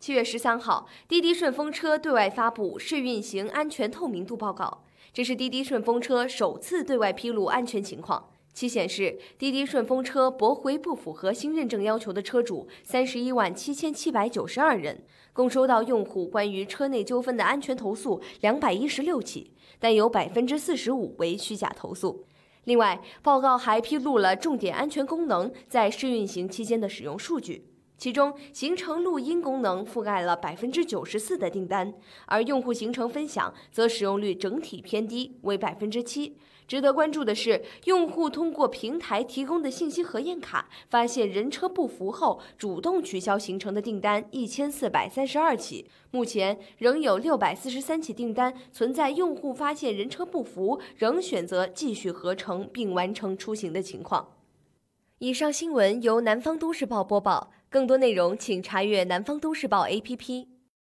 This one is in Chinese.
七月十三号，滴滴顺风车对外发布试运行安全透明度报告，这是滴滴顺风车首次对外披露安全情况。其显示，滴滴顺风车驳回不符合新认证要求的车主三十一万七千七百九十二人，共收到用户关于车内纠纷的安全投诉两百一十六起，但有百分之四十五为虚假投诉。另外，报告还披露了重点安全功能在试运行期间的使用数据。其中行程录音功能覆盖了百分之九十四的订单，而用户行程分享则使用率整体偏低，为百分之七。值得关注的是，用户通过平台提供的信息核验卡发现人车不符后，主动取消行程的订单一千四百三十二起，目前仍有六百四十三起订单存在用户发现人车不符仍选择继续合成并完成出行的情况。以上新闻由南方都市报播报。更多内容，请查阅《南方都市报》APP。